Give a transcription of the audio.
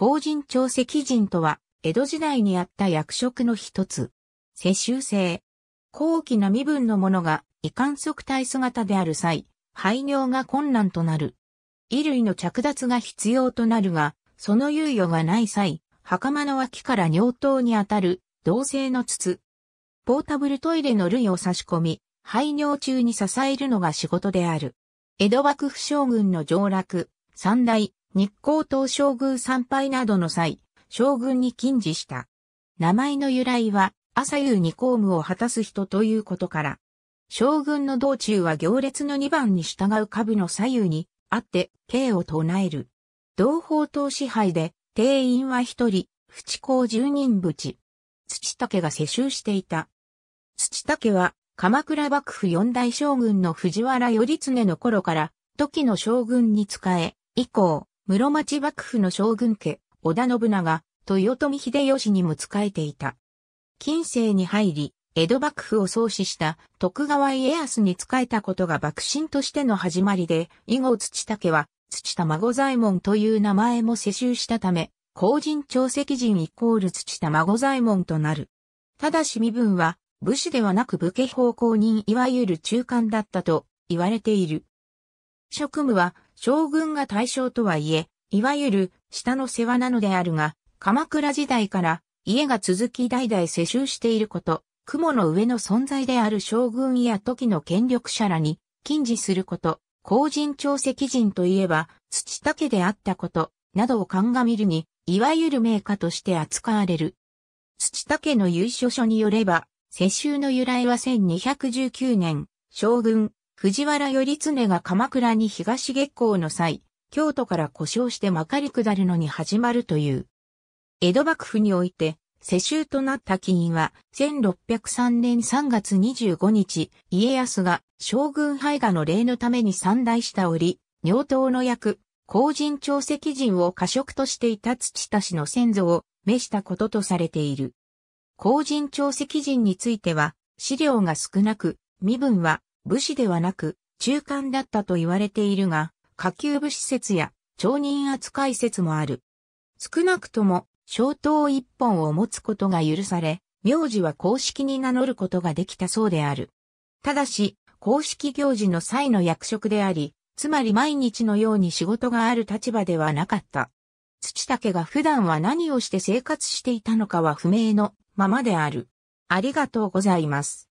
公人朝石人とは、江戸時代にあった役職の一つ。世襲制。高貴な身分の者が、遺憾即体姿である際、廃業が困難となる。衣類の着脱が必要となるが、その猶予がない際、袴の脇から尿頭にあたる、同性の筒。ポータブルトイレの類を差し込み、廃尿中に支えるのが仕事である。江戸幕府将軍の上洛、三代、日光東照宮参拝などの際、将軍に禁じした。名前の由来は、朝夕に公務を果たす人ということから、将軍の道中は行列の2番に従う下部の左右に、あって、刑を唱える。同法党支配で、定員は1人、淵公10人淵。土竹が世襲していた。土竹は、鎌倉幕府四大将軍の藤原頼経の頃から、時の将軍に仕え、以降、室町幕府の将軍家、織田信長、豊臣秀吉にも仕えていた。近世に入り、江戸幕府を創始した徳川家康に仕えたことが幕臣としての始まりで、以後土武は、土田孫左衛門という名前も世襲したため、公人朝石人イコール土田孫左衛門となる。ただし身分は、武士ではなく武家奉公人いわゆる中間だったと言われている。職務は将軍が対象とはいえ、いわゆる下の世話なのであるが、鎌倉時代から家が続き代々世襲していること、雲の上の存在である将軍や時の権力者らに禁止すること、公人長石人といえば土竹であったこと、などを鑑みるに、いわゆる名家として扱われる。土竹の由緒書によれば、世襲の由来は1219年、将軍、藤原頼常が鎌倉に東月光の際、京都から故障してまかり下るのに始まるという。江戸幕府において、世襲となった起因は、1603年3月25日、家康が将軍廃下の礼のために三大した折、尿刀の役、公人長石人を過食としていた土田氏の先祖を召したこととされている。公人長石人については、資料が少なく、身分は武士ではなく、中間だったと言われているが、下級武士説や町人扱い説もある。少なくとも、小刀一本を持つことが許され、名字は公式に名乗ることができたそうである。ただし、公式行事の際の役職であり、つまり毎日のように仕事がある立場ではなかった。土竹が普段は何をして生活していたのかは不明のままである。ありがとうございます。